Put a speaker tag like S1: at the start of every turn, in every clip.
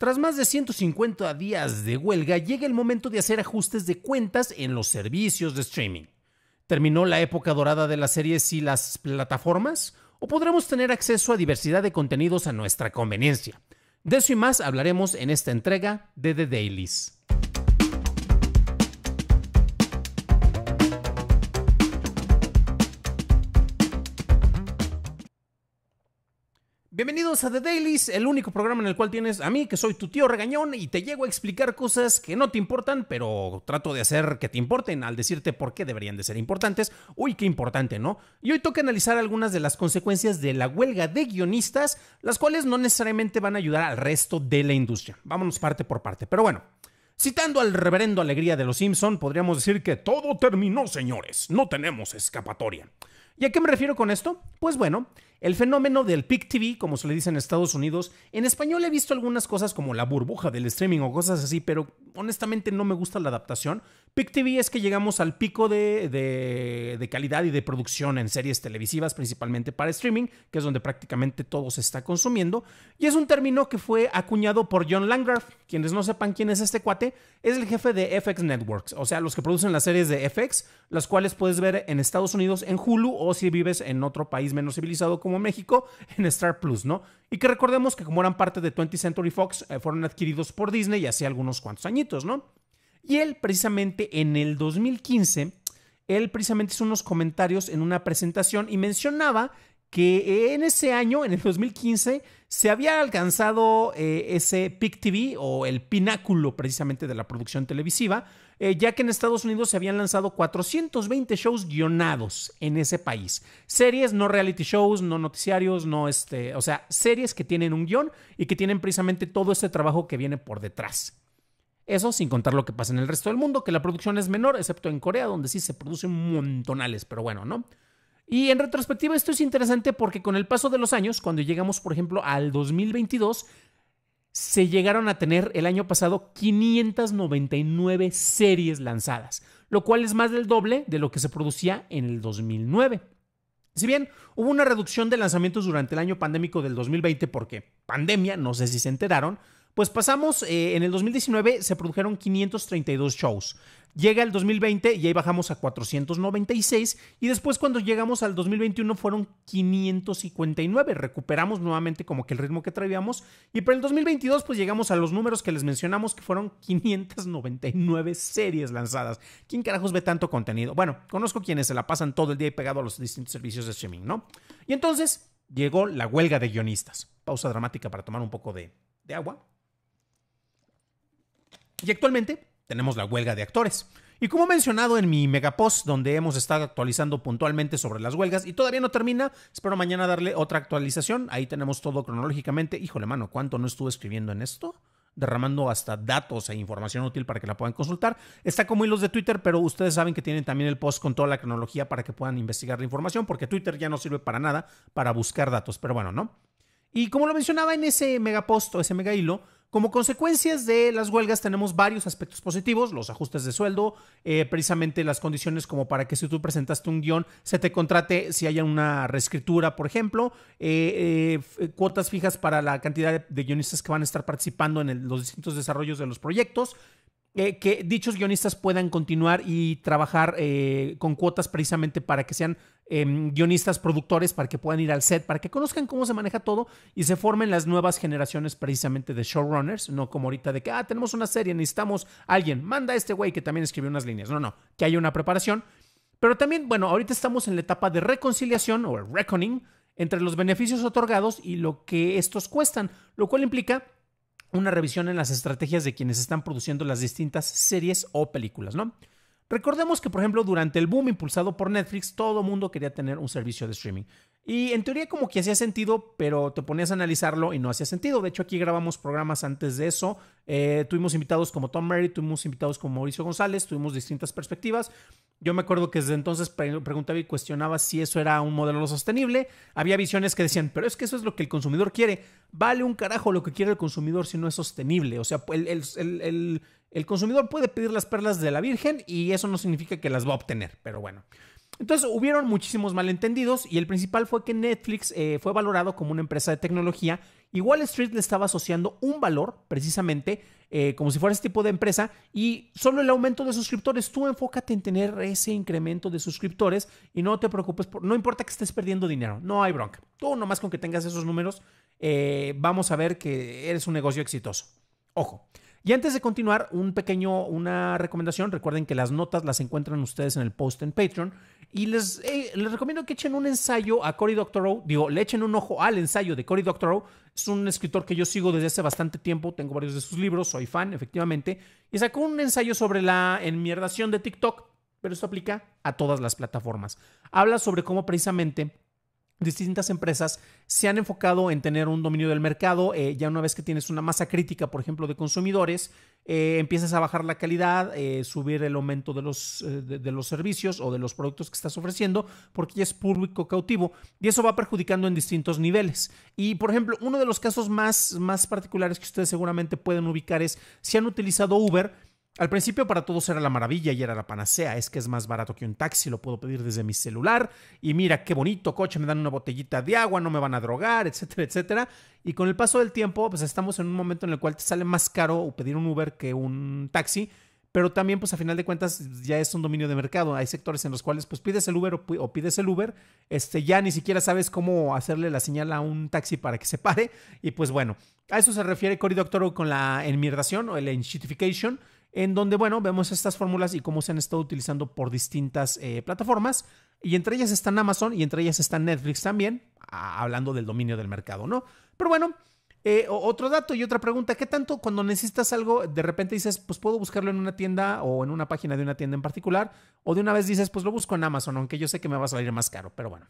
S1: Tras más de 150 días de huelga, llega el momento de hacer ajustes de cuentas en los servicios de streaming. ¿Terminó la época dorada de las series y las plataformas? ¿O podremos tener acceso a diversidad de contenidos a nuestra conveniencia? De eso y más hablaremos en esta entrega de The Dailies. Bienvenidos a The Dailies, el único programa en el cual tienes a mí, que soy tu tío regañón, y te llego a explicar cosas que no te importan, pero trato de hacer que te importen al decirte por qué deberían de ser importantes. Uy, qué importante, ¿no? Y hoy toca analizar algunas de las consecuencias de la huelga de guionistas, las cuales no necesariamente van a ayudar al resto de la industria. Vámonos parte por parte, pero bueno. Citando al reverendo Alegría de los Simpson, podríamos decir que todo terminó, señores. No tenemos escapatoria. ¿Y a qué me refiero con esto? Pues bueno, el fenómeno del Peak TV, como se le dice en Estados Unidos, en español he visto algunas cosas como la burbuja del streaming o cosas así, pero honestamente no me gusta la adaptación. Peak TV es que llegamos al pico de, calidad y de producción en series televisivas, principalmente para streaming, que es donde prácticamente todo se está consumiendo, y es un término que fue acuñado por John Landgraf. Quienes no sepan quién es este cuate, es el jefe de FX Networks, o sea, los que producen las series de FX, las cuales puedes ver en Estados Unidos en Hulu o si vives en otro país menos civilizado como como México en Star Plus, ¿no? Y que recordemos que como eran parte de 20th Century Fox, eh, fueron adquiridos por Disney hace algunos cuantos añitos, ¿no? Y él precisamente en el 2015, él precisamente hizo unos comentarios en una presentación y mencionaba que en ese año, en el 2015, se había alcanzado eh, ese Peak TV o el pináculo precisamente de la producción televisiva, eh, ya que en Estados Unidos se habían lanzado 420 shows guionados en ese país. Series, no reality shows, no noticiarios, no este, o sea, series que tienen un guión y que tienen precisamente todo ese trabajo que viene por detrás. Eso sin contar lo que pasa en el resto del mundo, que la producción es menor, excepto en Corea, donde sí se producen montonales, pero bueno, ¿no? Y en retrospectiva esto es interesante porque con el paso de los años, cuando llegamos por ejemplo al 2022, se llegaron a tener el año pasado 599 series lanzadas, lo cual es más del doble de lo que se producía en el 2009. Si bien hubo una reducción de lanzamientos durante el año pandémico del 2020 porque pandemia, no sé si se enteraron, pues pasamos, eh, en el 2019 se produjeron 532 shows, Llega el 2020 y ahí bajamos a 496 y después cuando llegamos al 2021 fueron 559. Recuperamos nuevamente como que el ritmo que traíamos y para el 2022 pues llegamos a los números que les mencionamos que fueron 599 series lanzadas. ¿Quién carajos ve tanto contenido? Bueno, conozco quienes se la pasan todo el día pegado a los distintos servicios de streaming, ¿no? Y entonces llegó la huelga de guionistas. Pausa dramática para tomar un poco de, de agua. Y actualmente tenemos la huelga de actores. Y como mencionado en mi megapost, donde hemos estado actualizando puntualmente sobre las huelgas, y todavía no termina, espero mañana darle otra actualización. Ahí tenemos todo cronológicamente. Híjole, mano, ¿cuánto no estuve escribiendo en esto? derramando hasta datos e información útil para que la puedan consultar. Está como hilos de Twitter, pero ustedes saben que tienen también el post con toda la cronología para que puedan investigar la información, porque Twitter ya no sirve para nada para buscar datos, pero bueno, ¿no? Y como lo mencionaba en ese megapost o ese mega hilo, como consecuencias de las huelgas tenemos varios aspectos positivos, los ajustes de sueldo, eh, precisamente las condiciones como para que si tú presentaste un guión se te contrate si haya una reescritura, por ejemplo, eh, eh, cuotas fijas para la cantidad de, guionistas que van a estar participando en los distintos desarrollos de los proyectos. que dichos guionistas puedan continuar y trabajar con cuotas precisamente para que sean Em, guionistas, productores, para que puedan ir al set, para que conozcan cómo se maneja todo y se formen las nuevas generaciones precisamente de showrunners, no como ahorita de que, ah, tenemos una serie, necesitamos a alguien, manda a este güey que también escribió unas líneas. No, no, que haya una preparación. Pero también, bueno, ahorita estamos en la etapa de reconciliación o reckoning entre los beneficios otorgados y lo que estos cuestan, lo cual implica una revisión en las estrategias de quienes están produciendo las distintas series o películas, ¿no? Recordemos que, por ejemplo, durante el boom impulsado por Netflix, todo mundo quería tener un servicio de streaming. Y en teoría como que hacía sentido, pero te ponías a analizarlo y no hacía sentido. De hecho, aquí grabamos programas antes de eso. Eh, tuvimos invitados como Tom Murray, tuvimos invitados como Mauricio González, tuvimos distintas perspectivas. Yo me acuerdo que desde entonces preguntaba y cuestionaba si eso era un modelo sostenible. Había visiones que decían, pero es que eso es lo que el consumidor quiere. Vale un carajo lo que quiere el consumidor si no es sostenible. O sea, el, el consumidor puede pedir las perlas de la Virgen y eso no significa que las va a obtener, pero bueno. Entonces hubieron muchísimos malentendidos y el principal fue que Netflix eh, fue valorado como una empresa de tecnología y Wall Street le estaba asociando un valor precisamente eh, como si fuera ese tipo de empresa y solo el aumento de suscriptores. Tú enfócate en tener ese incremento de suscriptores y no te preocupes, por, no importa que estés perdiendo dinero, no hay bronca. Tú nomás con que tengas esos números, eh, vamos a ver que eres un negocio exitoso. Ojo. Y antes de continuar, un pequeño, una recomendación. Recuerden que las notas las encuentran ustedes en el post en Patreon. Y les, eh, les recomiendo que echen un ensayo a Cory Doctorow. Digo, le echen un ojo al ensayo de Cory Doctorow. Es un escritor que yo sigo desde hace bastante tiempo. Tengo varios de sus libros, soy fan, efectivamente. Y sacó un ensayo sobre la enmierdación de TikTok. Pero esto aplica a todas las plataformas. Habla sobre cómo precisamente distintas empresas se han enfocado en tener un dominio del mercado. Eh, ya una vez que tienes una masa crítica, por ejemplo, de consumidores, eh, empiezas a bajar la calidad, eh, subir el aumento de los, de, los, servicios o de los productos que estás ofreciendo, porque ya es público cautivo. Y eso va perjudicando en distintos niveles. Y, por ejemplo, uno de los casos más, más particulares que ustedes seguramente pueden ubicar es si han utilizado Uber al principio para todos era la maravilla y era la panacea, es que es más barato que un taxi, lo puedo pedir desde mi celular y mira qué bonito coche, me dan una botellita de agua, no me van a drogar, etcétera, etcétera. Y con el paso del tiempo, pues estamos en un momento en el cual te sale más caro pedir un Uber que un taxi, pero también pues a final de cuentas ya es un dominio de mercado, hay sectores en los cuales pues pides el Uber o, pides el Uber, este ya ni siquiera sabes cómo hacerle la señal a un taxi para que se pare y pues bueno, a eso se refiere Cory Doctorow con la enmierdación o la enshitification en donde, bueno, vemos estas fórmulas y cómo se han estado utilizando por distintas eh, plataformas. Y entre ellas están Amazon y entre ellas está Netflix también, hablando del dominio del mercado, ¿no? Pero bueno, eh, otro dato y otra pregunta, ¿qué tanto cuando necesitas algo, de repente dices, pues puedo buscarlo en una tienda o en una página de una tienda en particular? O de una vez dices, pues lo busco en Amazon, aunque yo sé que me va a salir más caro, pero bueno.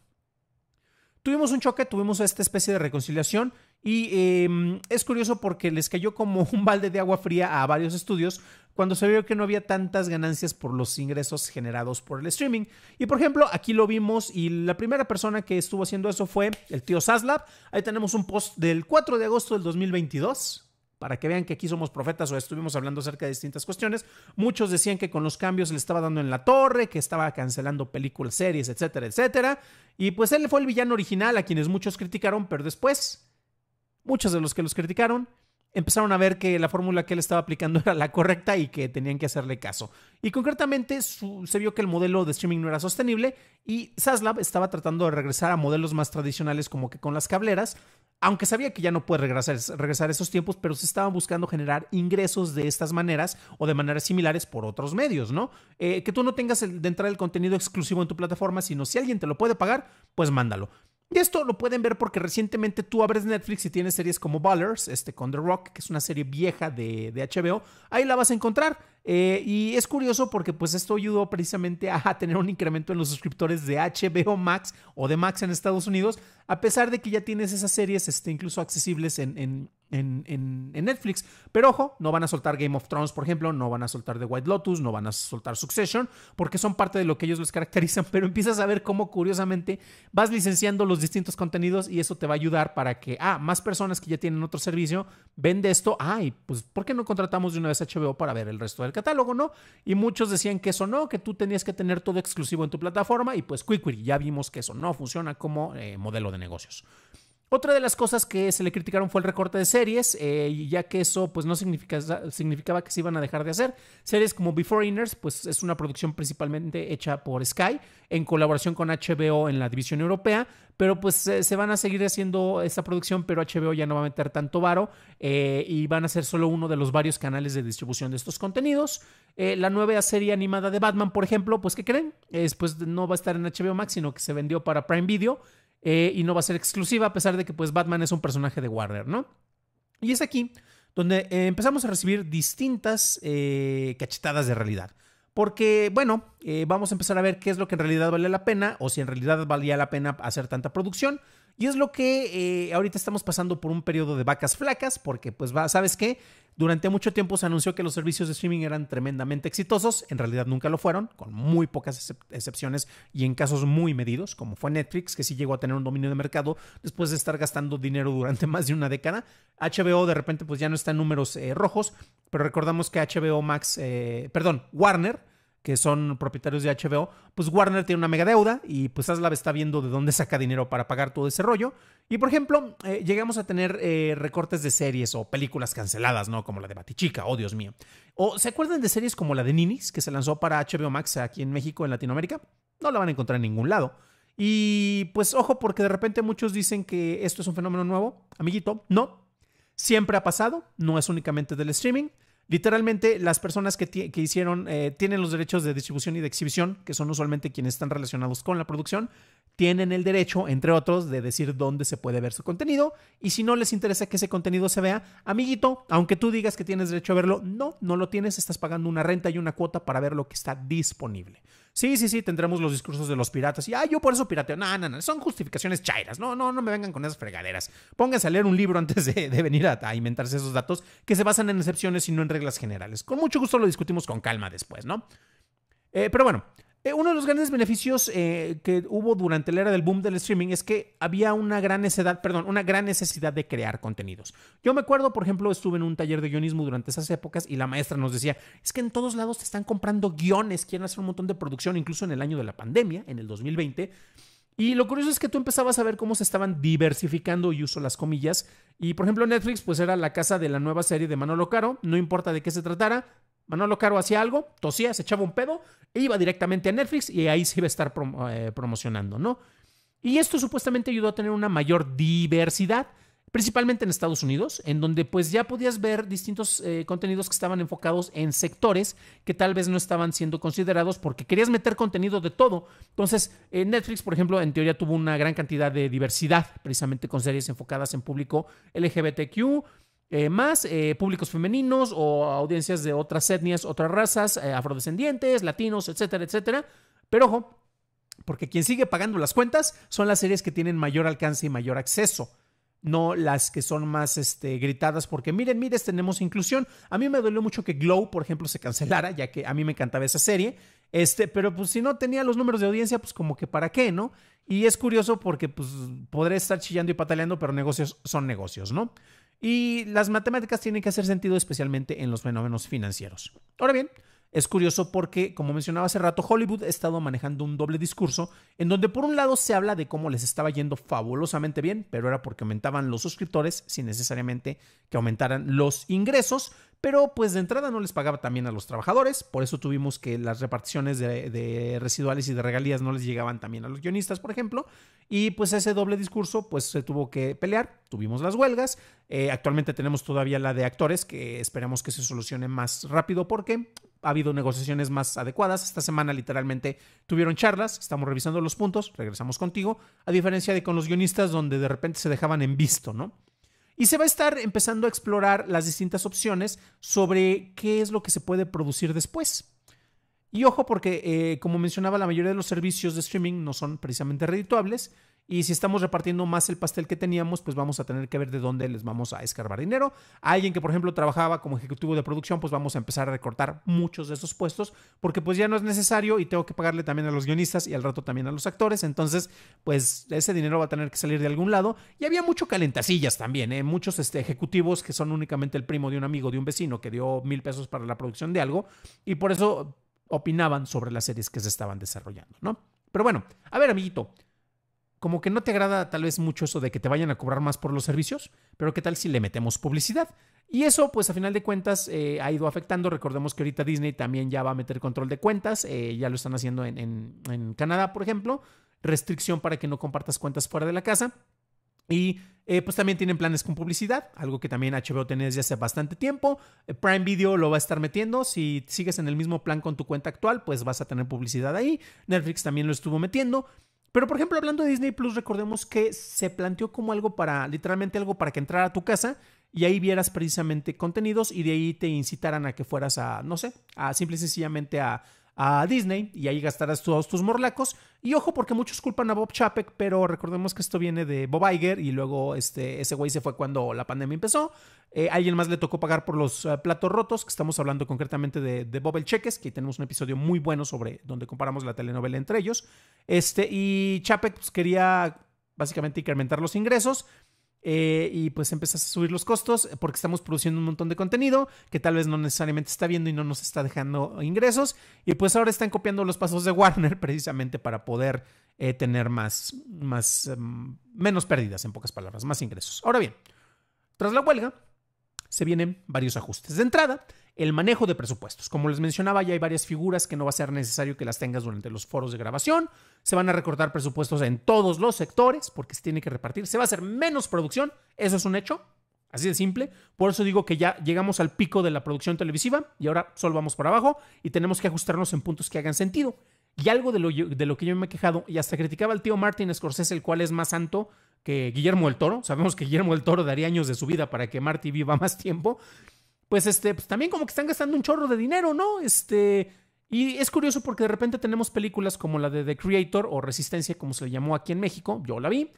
S1: Tuvimos un choque, tuvimos esta especie de reconciliación y em, es curioso porque les cayó como un balde de agua fría a varios estudios cuando se vio que no había tantas ganancias por los ingresos generados por el streaming. Y por ejemplo, aquí lo vimos y la primera persona que estuvo haciendo eso fue el tío Saslab. Ahí tenemos un post del 4 de agosto del 2022 para que vean que aquí somos profetas o estuvimos hablando acerca de distintas cuestiones. Muchos decían que con los cambios le estaba dando en la torre, que estaba cancelando películas, series, etcétera, etcétera. Y pues él fue el villano original a quienes muchos criticaron, pero después muchos de los que los criticaron empezaron a ver que la fórmula que él estaba aplicando era la correcta y que tenían que hacerle caso. Y concretamente se vio que el modelo de streaming no era sostenible y Saslab estaba tratando de regresar a modelos más tradicionales como que con las cableras, aunque sabía que ya no puede regresar, regresar a esos tiempos, pero se estaban buscando generar ingresos de estas maneras o de maneras similares por otros medios, ¿no? Eh, que tú no tengas de entrar el contenido exclusivo en tu plataforma, sino si alguien te lo puede pagar, pues mándalo. Y esto lo pueden ver porque recientemente tú abres Netflix y tienes series como Ballers, este con The Rock, que es una serie vieja de, HBO, ahí la vas a encontrar. Eh, y es curioso porque pues esto ayudó precisamente a, tener un incremento en los suscriptores de HBO Max o de Max en Estados Unidos, a pesar de que ya tienes esas series este, incluso accesibles en, en, Netflix. Pero ojo, no van a soltar Game of Thrones, por ejemplo, no van a soltar The White Lotus, no van a soltar Succession, porque son parte de lo que ellos les caracterizan. Pero empiezas a ver cómo curiosamente vas licenciando los distintos contenidos y eso te va a ayudar para que, ah, más personas que ya tienen otro servicio vende esto. Ay, pues, ¿por qué no contratamos de una vez HBO para ver el resto del catálogo, no? Y muchos decían que eso no, que tú tenías que tener todo exclusivo en tu plataforma y pues Quick ya vimos que eso no funciona como eh, modelo de negocios. Otra de las cosas que se le criticaron fue el recorte de series, eh, ya que eso pues no significaba que se iban a dejar de hacer. Series como Before Inners, pues es una producción principalmente hecha por Sky, en colaboración con HBO en la división europea, pero pues se van a seguir haciendo esa producción, pero HBO ya no va a meter tanto varo eh, y van a ser solo uno de los varios canales de distribución de estos contenidos. Eh, la nueva serie animada de Batman, por ejemplo, pues ¿qué creen? pues no va a estar en HBO Max, sino que se vendió para Prime Video. Eh, y no va a ser exclusiva, a pesar de que pues Batman es un personaje de Warner, ¿no? Y es aquí donde eh, empezamos a recibir distintas eh, cachetadas de realidad. Porque, bueno, vamos a empezar a ver qué es lo que en realidad vale la pena o si en realidad valía la pena hacer tanta producción. Y es lo que eh, ahorita estamos pasando por un periodo de vacas flacas, porque pues va, sabes qué, durante mucho tiempo se anunció que los servicios de streaming eran tremendamente exitosos, en realidad nunca lo fueron, con muy pocas excepciones y en casos muy medidos, como fue Netflix, que sí llegó a tener un dominio de mercado después de estar gastando dinero durante más de una década. HBO de repente pues ya no está en números eh, rojos, pero recordamos que HBO Max, eh, perdón, Warner, que son propietarios de HBO, pues Warner tiene una mega deuda y pues Aslav está viendo de dónde saca dinero para pagar todo ese rollo. Y por ejemplo, eh, llegamos a tener eh, recortes de series o películas canceladas, ¿no? Como la de Batichica, oh Dios mío. ¿O se acuerdan de series como la de Ninis, que se lanzó para HBO Max aquí en México, en Latinoamérica? No la van a encontrar en ningún lado. Y pues ojo, porque de repente muchos dicen que esto es un fenómeno nuevo. Amiguito, no. Siempre ha pasado, no es únicamente del streaming. Literalmente, las personas que, que hicieron, eh, tienen los derechos de distribución y de exhibición, que son usualmente quienes están relacionados con la producción, tienen el derecho, entre otros, de decir dónde se puede ver su contenido. Y si no les interesa que ese contenido se vea, amiguito, aunque tú digas que tienes derecho a verlo, no, no lo tienes, estás pagando una renta y una cuota para ver lo que está disponible. Sí, sí, sí, tendremos los discursos de los piratas. Y, ah, yo por eso pirateo. No, no, no, son justificaciones chairas. No, no, no me vengan con esas fregaderas. Pónganse a leer un libro antes de, venir a, inventarse esos datos que se basan en excepciones y no en reglas generales. Con mucho gusto lo discutimos con calma después, ¿no? Eh, pero bueno, eh, uno de los grandes beneficios eh, que hubo durante la era del boom del streaming es que había una gran necesidad, perdón, una gran necesidad de crear contenidos. Yo me acuerdo, por ejemplo, estuve en un taller de guionismo durante esas épocas y la maestra nos decía, es que en todos lados te están comprando guiones, quieren hacer un montón de producción, incluso en el año de la pandemia, en el 2020. Y lo curioso es que tú empezabas a ver cómo se estaban diversificando, y uso las comillas. Y por ejemplo, Netflix, pues era la casa de la nueva serie de Manolo Caro, no importa de qué se tratara, Manolo Caro hacía algo, tosía, se echaba un pedo, e iba directamente a Netflix y ahí se iba a estar eh, promocionando, ¿no? Y esto supuestamente ayudó a tener una mayor diversidad, principalmente en Estados Unidos, en donde pues ya podías ver distintos eh, contenidos que estaban enfocados en sectores que tal vez no estaban siendo considerados porque querías meter contenido de todo. Entonces, eh, Netflix, por ejemplo, en teoría tuvo una gran cantidad de diversidad, precisamente con series enfocadas en público LGBTQ, eh, más eh, públicos femeninos o audiencias de otras etnias, otras razas, eh, afrodescendientes, latinos, etcétera, etcétera. Pero ojo, porque quien sigue pagando las cuentas son las series que tienen mayor alcance y mayor acceso. No las que son más este, gritadas, porque miren, miren, tenemos inclusión. A mí me dolió mucho que Glow, por ejemplo, se cancelara, ya que a mí me encantaba esa serie. Este, pero pues si no tenía los números de audiencia, pues como que para qué, ¿no? Y es curioso porque pues podré estar chillando y pataleando, pero negocios son negocios, ¿no? Y las matemáticas tienen que hacer sentido especialmente en los fenómenos financieros. Ahora bien, es curioso porque, como mencionaba hace rato, Hollywood ha estado manejando un doble discurso en donde por un lado se habla de cómo les estaba yendo fabulosamente bien, pero era porque aumentaban los suscriptores sin necesariamente que aumentaran los ingresos, pero pues de entrada no les pagaba también a los trabajadores, por eso tuvimos que las reparticiones de, residuales y de regalías no les llegaban también a los guionistas, por ejemplo, y pues ese doble discurso pues se tuvo que pelear, tuvimos las huelgas, eh, actualmente tenemos todavía la de actores que esperamos que se solucione más rápido porque ha habido negociaciones más adecuadas. Esta semana literalmente tuvieron charlas, estamos revisando los puntos, regresamos contigo, a diferencia de con los guionistas donde de repente se dejaban en visto, ¿no? Y se va a estar empezando a explorar las distintas opciones sobre qué es lo que se puede producir después. Y ojo porque, eh, como mencionaba, la mayoría de los servicios de streaming no son precisamente redituables y si estamos repartiendo más el pastel que teníamos, pues vamos a tener que ver de dónde les vamos a escarbar dinero. Alguien que, por ejemplo, trabajaba como ejecutivo de producción, pues vamos a empezar a recortar muchos de esos puestos, porque pues ya no es necesario y tengo que pagarle también a los guionistas y al rato también a los actores. Entonces, pues ese dinero va a tener que salir de algún lado. Y había mucho calentacillas también, ¿eh? muchos este, ejecutivos que son únicamente el primo de un amigo, de un vecino, que dio mil pesos para la producción de algo. Y por eso opinaban sobre las series que se estaban desarrollando, ¿no? Pero bueno, a ver, amiguito como que no te agrada tal vez mucho eso de que te vayan a cobrar más por los servicios, pero qué tal si le metemos publicidad. Y eso, pues a final de cuentas, eh, ha ido afectando. Recordemos que ahorita Disney también ya va a meter control de cuentas, eh, ya lo están haciendo en, Canadá, por ejemplo, restricción para que no compartas cuentas fuera de la casa. Y eh, pues también tienen planes con publicidad, algo que también HBO tenés desde hace bastante tiempo. Prime Video lo va a estar metiendo. Si sigues en el mismo plan con tu cuenta actual, pues vas a tener publicidad ahí. Netflix también lo estuvo metiendo. Pero por ejemplo, hablando de Disney Plus, recordemos que se planteó como algo para, literalmente algo para que entrara a tu casa y ahí vieras precisamente contenidos y de ahí te incitaran a que fueras a, no sé, a simple y sencillamente a a Disney y ahí gastarás todos tus morlacos. Y ojo, porque muchos culpan a Bob Chapek, pero recordemos que esto viene de Bob Iger y luego este, ese güey se fue cuando la pandemia empezó. Eh, alguien más le tocó pagar por los eh, platos rotos, que estamos hablando concretamente de, Bob el Cheques, que tenemos un episodio muy bueno sobre donde comparamos la telenovela entre ellos. Este, y Chapek pues, quería básicamente incrementar los ingresos eh, y pues empiezas a subir los costos eh, porque estamos produciendo un montón de contenido que tal vez no necesariamente está viendo y no nos está dejando ingresos. Y pues ahora están copiando los pasos de Warner precisamente para poder eh, tener más, más, em, menos pérdidas, en pocas palabras, más ingresos. Ahora bien, tras la huelga, se vienen varios ajustes. De entrada, el manejo de presupuestos. Como les mencionaba, ya hay varias figuras que no va a ser necesario que las tengas durante los foros de grabación. Se van a recortar presupuestos en todos los sectores porque se tiene que repartir. Se va a hacer menos producción, eso es un hecho, así de simple. Por eso digo que ya llegamos al pico de la producción televisiva y ahora solo vamos por abajo y tenemos que ajustarnos en puntos que hagan sentido. Y algo de lo, de lo que yo me he quejado y hasta criticaba el tío Martin Scorsese, el cual es más santo que Guillermo el Toro, sabemos que Guillermo el Toro daría años de su vida para que Marty viva más tiempo, pues este, pues, también como que están gastando un chorro de dinero, ¿no? Este, y es curioso porque de repente tenemos películas como la de The Creator o Resistencia, como se le llamó aquí en México, yo la vi.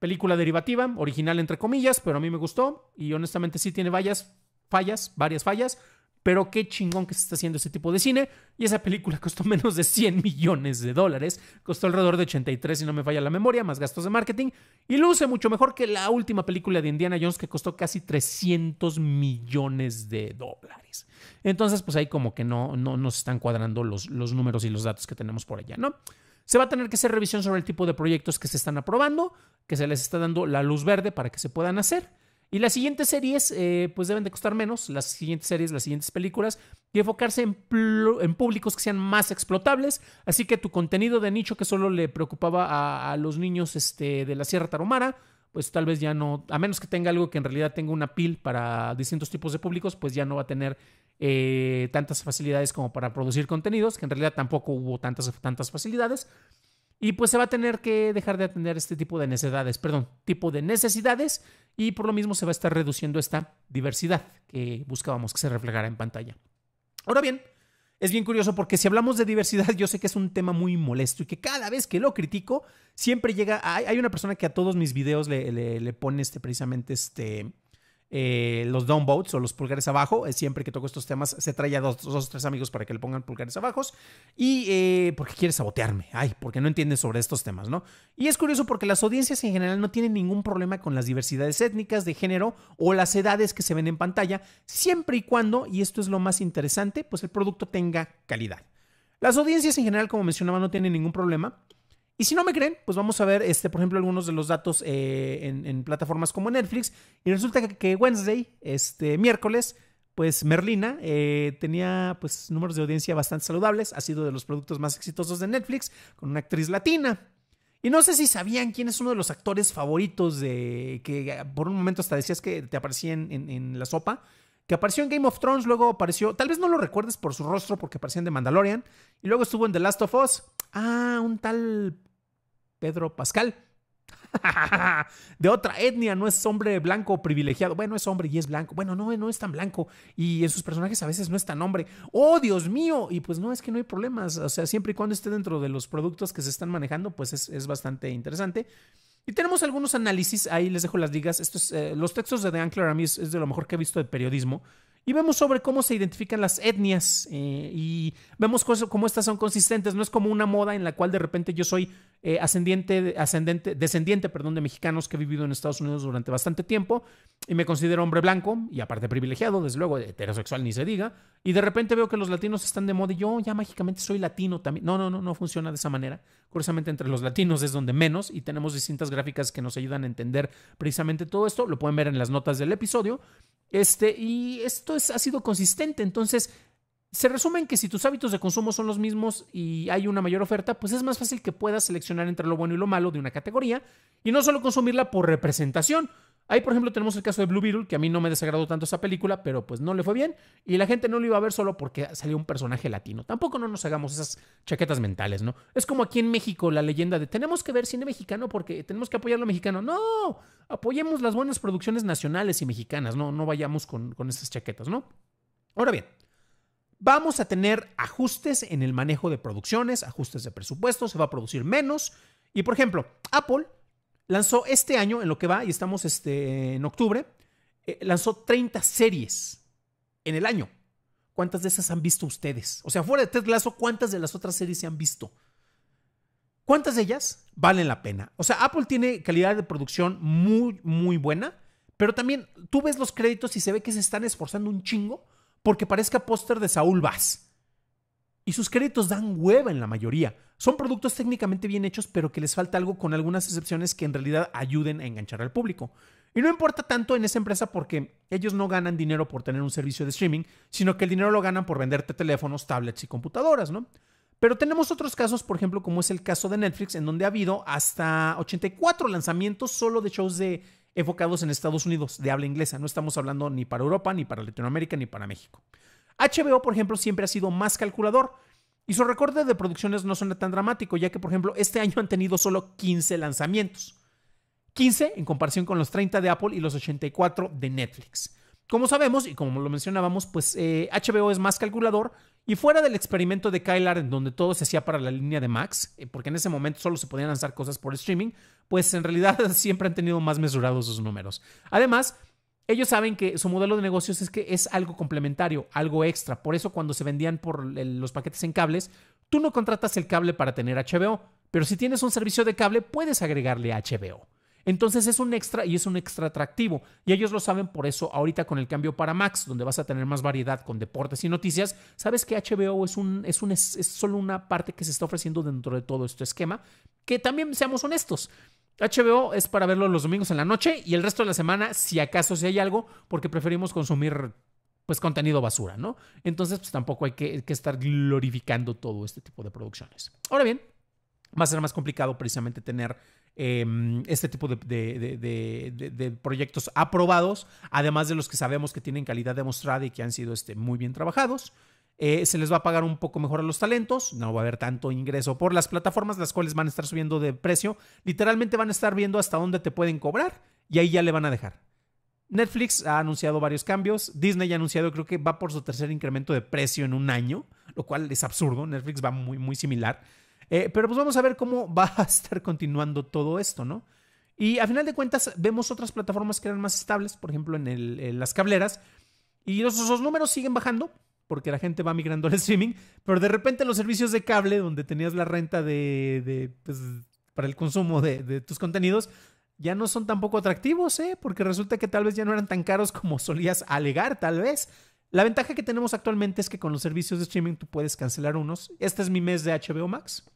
S1: Película derivativa, original entre comillas, pero a mí me gustó y honestamente sí tiene vallas, fallas, varias fallas, pero qué chingón que se está haciendo ese tipo de cine. Y esa película costó menos de 100 millones de dólares. Costó alrededor de 83, si no me falla la memoria, más gastos de marketing. Y luce mucho mejor que la última película de Indiana Jones que costó casi 300 millones de dólares. Entonces, pues ahí como que no, no nos están cuadrando los, los números y los datos que tenemos por allá, ¿no? Se va a tener que hacer revisión sobre el tipo de proyectos que se están aprobando, que se les está dando la luz verde para que se puedan hacer. Y las siguientes series, eh, pues deben de costar menos, las siguientes series, las siguientes películas, y enfocarse en, públicos que sean más explotables. Así que tu contenido de nicho que solo le preocupaba a, los niños este, de la Sierra Tarahumara, pues tal vez ya no, a menos que tenga algo que en realidad tenga una pil para distintos tipos de públicos, pues ya no va a tener eh, tantas facilidades como para producir contenidos, que en realidad tampoco hubo tantas, tantas facilidades y pues se va a tener que dejar de atender este tipo de necesidades, perdón, tipo de necesidades y por lo mismo se va a estar reduciendo esta diversidad que buscábamos que se reflejara en pantalla. Ahora bien, es bien curioso porque si hablamos de diversidad, yo sé que es un tema muy molesto y que cada vez que lo critico, siempre llega. hay una persona que a todos mis videos le, pone este, precisamente este, eh, los downvotes o los pulgares abajo. Eh, siempre que toco estos temas, se trae a dos o tres amigos para que le pongan pulgares abajo. Y eh, porque quiere sabotearme. Ay, porque no entiende sobre estos temas, ¿no? Y es curioso porque las audiencias en general no tienen ningún problema con las diversidades étnicas, de género o las edades que se ven en pantalla, siempre y cuando, y esto es lo más interesante, pues el producto tenga calidad. Las audiencias en general, como mencionaba, no tienen ningún problema. Y si no me creen, pues vamos a ver, este, por ejemplo, algunos de los datos eh, en, plataformas como Netflix. Y resulta que Wednesday, este miércoles, pues Merlina eh, tenía pues números de audiencia bastante saludables. Ha sido de los productos más exitosos de Netflix con una actriz latina. Y no sé si sabían quién es uno de los actores favoritos de que por un momento hasta decías que te aparecía en, la sopa que apareció en Game of Thrones, luego apareció, tal vez no lo recuerdes por su rostro porque aparecía en The Mandalorian, y luego estuvo en The Last of Us. Ah, un tal Pedro Pascal. de otra etnia, no es hombre blanco privilegiado. Bueno, es hombre y es blanco. Bueno, no, no es tan blanco. Y en sus personajes a veces no es tan hombre. ¡Oh, Dios mío! Y pues no, es que no hay problemas. O sea, siempre y cuando esté dentro de los productos que se están manejando, pues es, bastante interesante. Y tenemos algunos análisis, ahí les dejo las ligas. Estos, eh, los textos de The Ankler a mí es, de lo mejor que he visto de periodismo. Y vemos sobre cómo se identifican las etnias eh, y vemos cómo estas son consistentes. No es como una moda en la cual de repente yo soy eh, ascendiente, ascendente, descendiente perdón, de mexicanos que he vivido en Estados Unidos durante bastante tiempo y me considero hombre blanco y aparte privilegiado, desde luego heterosexual ni se diga. Y de repente veo que los latinos están de moda y yo ya mágicamente soy latino también. No, no, no, no funciona de esa manera. Curiosamente entre los latinos es donde menos y tenemos distintas gráficas que nos ayudan a entender precisamente todo esto. Lo pueden ver en las notas del episodio. Este, y esto es, ha sido consistente. Entonces, se resumen que si tus hábitos de consumo son los mismos y hay una mayor oferta, pues es más fácil que puedas seleccionar entre lo bueno y lo malo de una categoría y no solo consumirla por representación, Ahí, por ejemplo, tenemos el caso de Blue Beetle, que a mí no me desagradó tanto esa película, pero pues no le fue bien. Y la gente no lo iba a ver solo porque salió un personaje latino. Tampoco no nos hagamos esas chaquetas mentales, ¿no? Es como aquí en México la leyenda de tenemos que ver cine mexicano porque tenemos que apoyar lo mexicano. No, apoyemos las buenas producciones nacionales y mexicanas, no, no vayamos con, con esas chaquetas, ¿no? Ahora bien, vamos a tener ajustes en el manejo de producciones, ajustes de presupuesto, se va a producir menos. Y por ejemplo, Apple lanzó este año, en lo que va, y estamos este, en octubre, eh, lanzó 30 series en el año. ¿Cuántas de esas han visto ustedes? O sea, fuera de Ted Lasso, ¿cuántas de las otras series se han visto? ¿Cuántas de ellas valen la pena? O sea, Apple tiene calidad de producción muy, muy buena, pero también tú ves los créditos y se ve que se están esforzando un chingo porque parezca póster de Saúl Vaz. Y sus créditos dan hueva en la mayoría. Son productos técnicamente bien hechos, pero que les falta algo con algunas excepciones que en realidad ayuden a enganchar al público. Y no importa tanto en esa empresa porque ellos no ganan dinero por tener un servicio de streaming, sino que el dinero lo ganan por venderte teléfonos, tablets y computadoras, ¿no? Pero tenemos otros casos, por ejemplo, como es el caso de Netflix, en donde ha habido hasta 84 lanzamientos solo de shows de enfocados en Estados Unidos, de habla inglesa. No estamos hablando ni para Europa, ni para Latinoamérica, ni para México. HBO, por ejemplo, siempre ha sido más calculador. Y su recorte de producciones no suena tan dramático, ya que por ejemplo este año han tenido solo 15 lanzamientos. 15 en comparación con los 30 de Apple y los 84 de Netflix. Como sabemos y como lo mencionábamos, pues HBO eh, es más calculador y fuera del experimento de Kylar en donde todo se hacía para la línea de Max, eh, porque en ese momento solo se podían lanzar cosas por streaming, pues en realidad siempre han tenido más mesurados sus números. Además, ellos saben que su modelo de negocios es que es algo complementario, algo extra. Por eso cuando se vendían por los paquetes en cables, tú no contratas el cable para tener HBO, pero si tienes un servicio de cable puedes agregarle HBO. Entonces es un extra y es un extra atractivo. Y ellos lo saben por eso ahorita con el cambio para Max, donde vas a tener más variedad con deportes y noticias, sabes que HBO es, un, es, un, es solo una parte que se está ofreciendo dentro de todo este esquema. Que también seamos honestos, HBO es para verlo los domingos en la noche y el resto de la semana, si acaso si hay algo, porque preferimos consumir pues contenido basura, ¿no? Entonces, pues tampoco hay que, estar glorificando todo este tipo de producciones. Ahora bien, va a ser más complicado precisamente tener em, este tipo de, de, proyectos aprobados, además de los que sabemos que tienen calidad demostrada y que han sido este, muy bien trabajados. Eh, se les va a pagar un poco mejor a los talentos, no va a haber tanto ingreso por las plataformas, las cuales van a estar subiendo de precio. Literalmente van a estar viendo hasta dónde te pueden cobrar y ahí ya le van a dejar. Netflix ha anunciado varios cambios, Disney ya ha anunciado creo que va por su tercer incremento de precio en un año, lo cual es absurdo, Netflix va muy, muy similar. Eh, pero pues vamos a ver cómo va a estar continuando todo esto, ¿no? Y a final de cuentas vemos otras plataformas que eran más estables, por ejemplo en, las cableras, y esos los números siguen bajando, porque la gente va migrando al streaming, pero de repente los servicios de cable, donde tenías la renta de, pues, para el consumo de, tus contenidos, ya no son tampoco atractivos, ¿eh? porque resulta que tal vez ya no eran tan caros como solías alegar, tal vez. La ventaja que tenemos actualmente es que con los servicios de streaming tú puedes cancelar unos. Este es mi mes de HBO Max.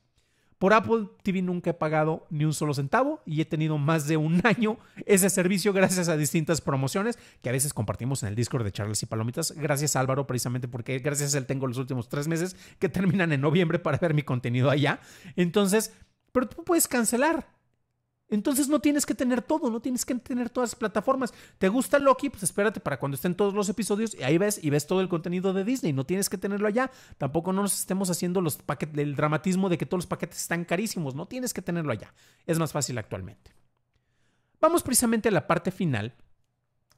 S1: Por Apple TV nunca he pagado ni un solo centavo y he tenido más de un año ese servicio gracias a distintas promociones que a veces compartimos en el Discord de Charles y Palomitas. Gracias Álvaro precisamente porque gracias a él tengo los últimos tres meses que terminan en noviembre para ver mi contenido allá. Entonces, pero tú puedes cancelar. Entonces no tienes que tener todo, no tienes que tener todas las plataformas. ¿Te gusta Loki? Pues espérate para cuando estén todos los episodios y ahí ves y ves todo el contenido de Disney. No tienes que tenerlo allá. Tampoco no nos estemos haciendo los paquetes, el dramatismo de que todos los paquetes están carísimos. No tienes que tenerlo allá. Es más fácil actualmente. Vamos precisamente a la parte final.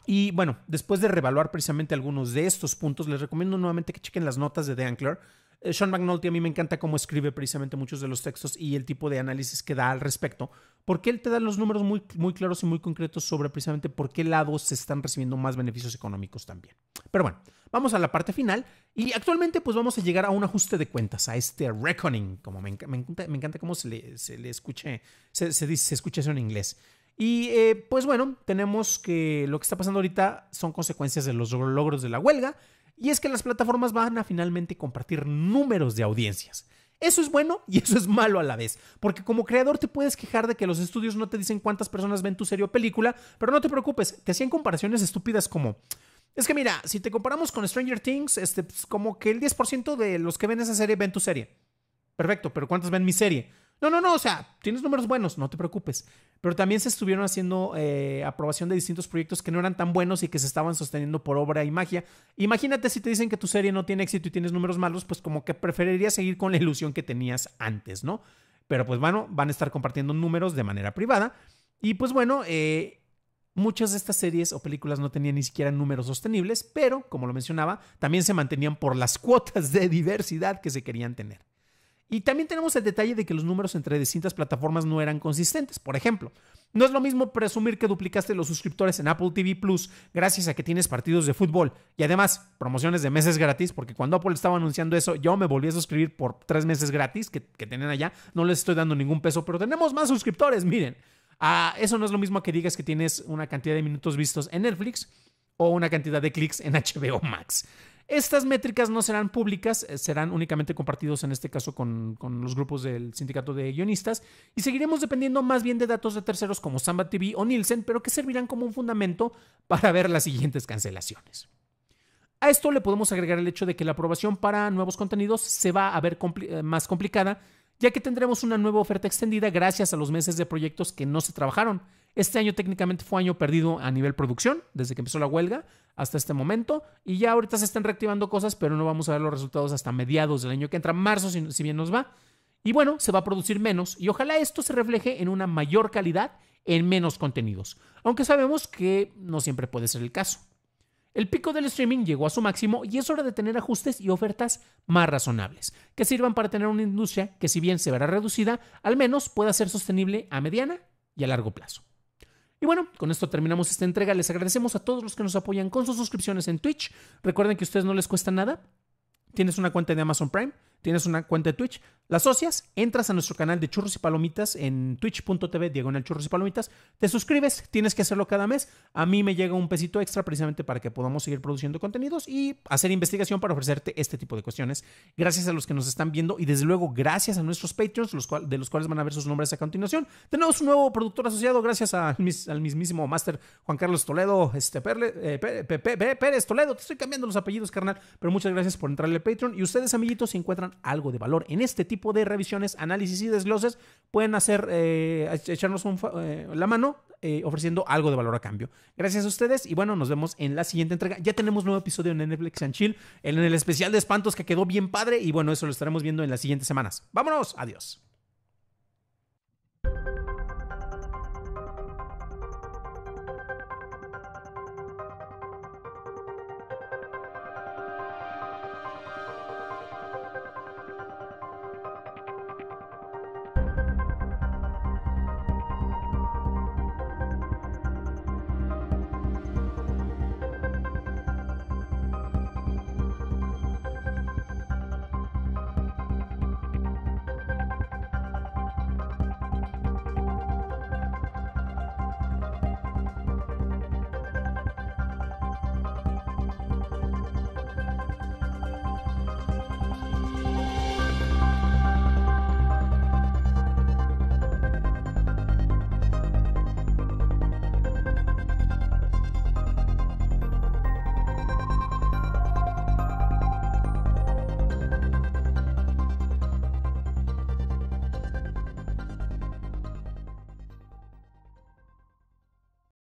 S1: Y bueno, después de revaluar precisamente algunos de estos puntos, les recomiendo nuevamente que chequen las notas de The Ankler eh, Sean McNulty a mí me encanta cómo escribe precisamente muchos de los textos y el tipo de análisis que da al respecto, porque él te da los números muy, claros y muy concretos sobre precisamente por qué lados se están recibiendo más beneficios económicos también. Pero bueno, vamos a la parte final y actualmente pues vamos a llegar a un ajuste de cuentas, a este reckoning, como me, encanta, cómo se le, se se, dice, se escucha eso en inglés. Y eh, pues bueno, tenemos que lo que está pasando ahorita son consecuencias de los logros de la huelga y es que las plataformas van a finalmente compartir números de audiencias. Eso es bueno y eso es malo a la vez, porque como creador te puedes quejar de que los estudios no te dicen cuántas personas ven tu serie o película, pero no te preocupes, te hacían comparaciones estúpidas como... Es que mira, si te comparamos con Stranger Things, este, pues, como que el 10% de los que ven esa serie ven tu serie. Perfecto, pero ¿cuántos ven mi serie? No, no, no, o sea, tienes números buenos, no te preocupes. Pero también se estuvieron haciendo eh, aprobación de distintos proyectos que no eran tan buenos y que se estaban sosteniendo por obra y magia. Imagínate si te dicen que tu serie no tiene éxito y tienes números malos, pues como que preferirías seguir con la ilusión que tenías antes, ¿no? Pero pues bueno, van a estar compartiendo números de manera privada. Y pues bueno, eh, muchas de estas series o películas no tenían ni siquiera números sostenibles, pero como lo mencionaba, también se mantenían por las cuotas de diversidad que se querían tener. Y también tenemos el detalle de que los números entre distintas plataformas no eran consistentes. Por ejemplo, no es lo mismo presumir que duplicaste los suscriptores en Apple TV Plus gracias a que tienes partidos de fútbol y además promociones de meses gratis, porque cuando Apple estaba anunciando eso, yo me volví a suscribir por tres meses gratis que, que tenían allá. No les estoy dando ningún peso, pero tenemos más suscriptores, miren. Ah, eso no es lo mismo que digas que tienes una cantidad de minutos vistos en Netflix o una cantidad de clics en HBO Max. Estas métricas no serán públicas, eh, serán únicamente compartidos en este caso con, los grupos del sindicato de guionistas y seguiremos dependiendo más bien de datos de terceros como Samba TV o Nielsen, pero que servirán como un fundamento para ver las siguientes cancelaciones. A esto le podemos agregar el hecho de que la aprobación para nuevos contenidos se va a ver eh, más complicada ya que tendremos una nueva oferta extendida gracias a los meses de proyectos que no se trabajaron. Este año técnicamente fue año perdido a nivel producción, desde que empezó la huelga hasta este momento, y ya ahorita se están reactivando cosas, pero no vamos a ver los resultados hasta mediados del año que entra, marzo si, bien nos va. Y bueno, se va a producir menos, y ojalá esto se refleje en una mayor calidad en menos contenidos, aunque sabemos que no siempre puede ser el caso. El pico del streaming llegó a su máximo y es hora de tener ajustes y ofertas más razonables, que sirvan para tener una industria que si bien se verá reducida, al menos pueda ser sostenible a mediana y a largo plazo. Y bueno, con esto terminamos esta entrega. Les agradecemos a todos los que nos apoyan con sus suscripciones en Twitch. Recuerden que a ustedes no les cuesta nada. Tienes una cuenta de Amazon Prime tienes una cuenta de Twitch, la asocias, entras a nuestro canal de churros y palomitas en twitch.tv diagonal churros y palomitas, te suscribes, tienes que hacerlo cada mes. A mí me llega un pesito extra precisamente para que podamos seguir produciendo contenidos y hacer investigación para ofrecerte este tipo de cuestiones. Gracias a los que nos están viendo y desde luego gracias a nuestros Patreons, de los cuales van a ver sus nombres a continuación. Tenemos un nuevo productor asociado gracias al mismísimo Master Juan Carlos Toledo, este Perle, eh, Pérez Toledo, te estoy cambiando los apellidos, carnal, pero muchas gracias por entrarle al Patreon y ustedes, amiguitos, se encuentran algo de valor. En este tipo de revisiones, análisis y desgloses pueden hacer, eh, echarnos eh, la mano eh, ofreciendo algo de valor a cambio. Gracias a ustedes y bueno, nos vemos en la siguiente entrega. Ya tenemos nuevo episodio en Netflix and Chill, en el especial de espantos que quedó bien padre y bueno, eso lo estaremos viendo en las siguientes semanas. Vámonos, adiós.